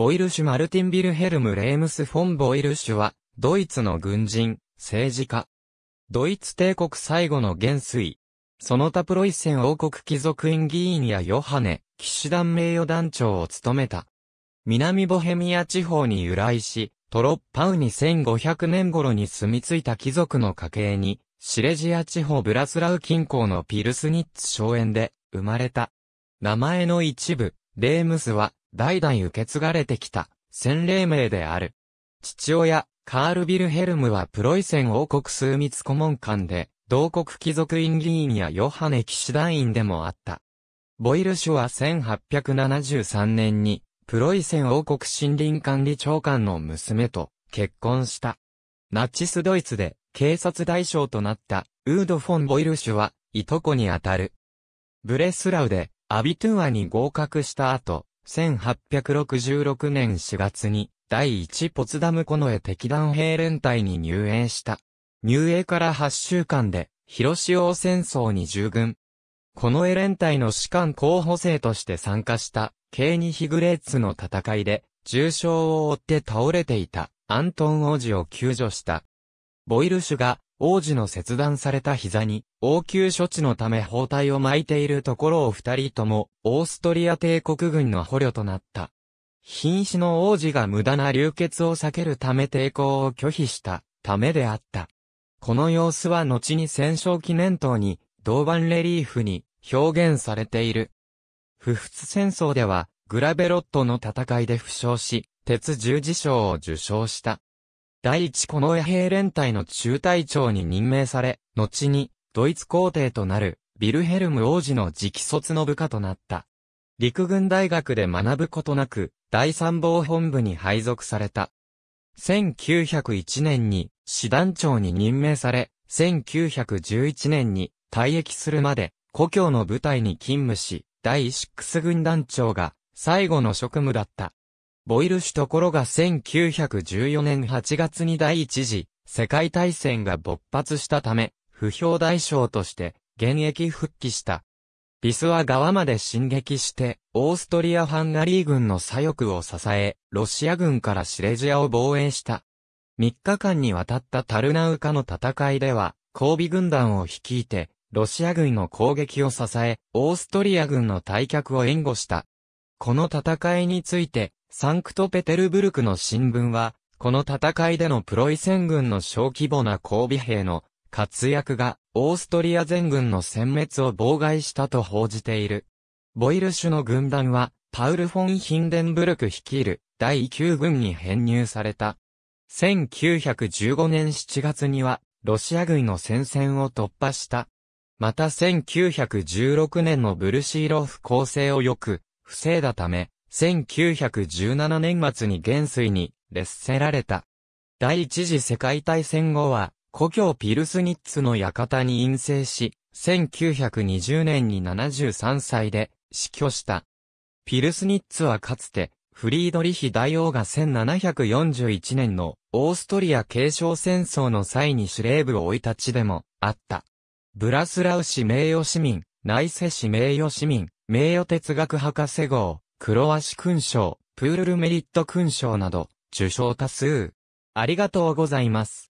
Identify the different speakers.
Speaker 1: ボイルシュ・マルティン・ビルヘルム・レームス・フォン・ボイルシュは、ドイツの軍人、政治家。ドイツ帝国最後の元帥。その他プロイセン王国貴族院議員やヨハネ、騎士団名誉団長を務めた。南ボヘミア地方に由来し、トロッパウに1500年頃に住み着いた貴族の家系に、シレジア地方ブラスラウ近郊のピルスニッツ荘園で生まれた。名前の一部、レームスは代々受け継がれてきた洗礼名である。父親、カール・ビルヘルムはプロイセン王国枢密顧問官で、同国貴族院議員やヨハネ騎士団員でもあった。ボイルシュは1873年に、プロイセン王国森林管理長官の娘と結婚した。ナチスドイツで警察大将となったウード・フォン・ボイルシュは、いとこにあたる。ブレスラウでアビトゥーアに合格した後、1866年4月に、第1ポツダムコノエ敵団兵連隊に入営した。入営から8週間で、広潮戦争に従軍。コノエ連隊の士官候補生として参加した、ケーニヒグレーツの戦いで、重傷を負って倒れていた、アントン王子を救助した。ボイルシュが、王子の切断された膝に、応急処置のため包帯を巻いているところを二人とも、オーストリア帝国軍の捕虜となった。瀕死の王子が無駄な流血を避けるため抵抗を拒否したためであった。この様子は後に戦勝記念塔に、銅板レリーフに表現されている。不仏戦争では、グラベロットの戦いで負傷し、鉄十字章を受章した。第一近衛兵連隊の中隊長に任命され、後に、ドイツ皇帝となる、ビルヘルム王子の直卒の部下となった。陸軍大学で学ぶことなく、第三防本部に配属された。1901年に、師団長に任命され、1911年に、退役するまで、故郷の部隊に勤務し、第6軍団長が、最後の職務だった。ボイルシュところが1914年8月に第一次世界大戦が勃発したため、不評大将として現役復帰した。ビスは側まで進撃して、オーストリア・ハンガリー軍の左翼を支え、ロシア軍からシレジアを防衛した。3日間にわたったタルナウカの戦いでは、交尾軍団を率いて、ロシア軍の攻撃を支え、オーストリア軍の退却を援護した。この戦いについて、サンクトペテルブルクの新聞は、この戦いでのプロイセン軍の小規模な交尾兵の活躍がオーストリア全軍の殲滅を妨害したと報じている。ボイルシュの軍団はパウル・フォン・ヒンデンブルク率いる第9軍に編入された。1915年7月にはロシア軍の戦線を突破した。また1916年のブルシーロフ構成をよく防いだため、1917年末に元帥に列せられた。第一次世界大戦後は、故郷ピルスニッツの館に陰性し、1920年に73歳で死去した。ピルスニッツはかつて、フリードリヒ大王が1741年のオーストリア継承戦争の際に司令部を置いた地でもあった。ブラスラウ氏名誉市民、内世氏名誉市民、名誉哲学博士号、黒足勲章、プールルメリット勲章など、受賞多数。ありがとうございます。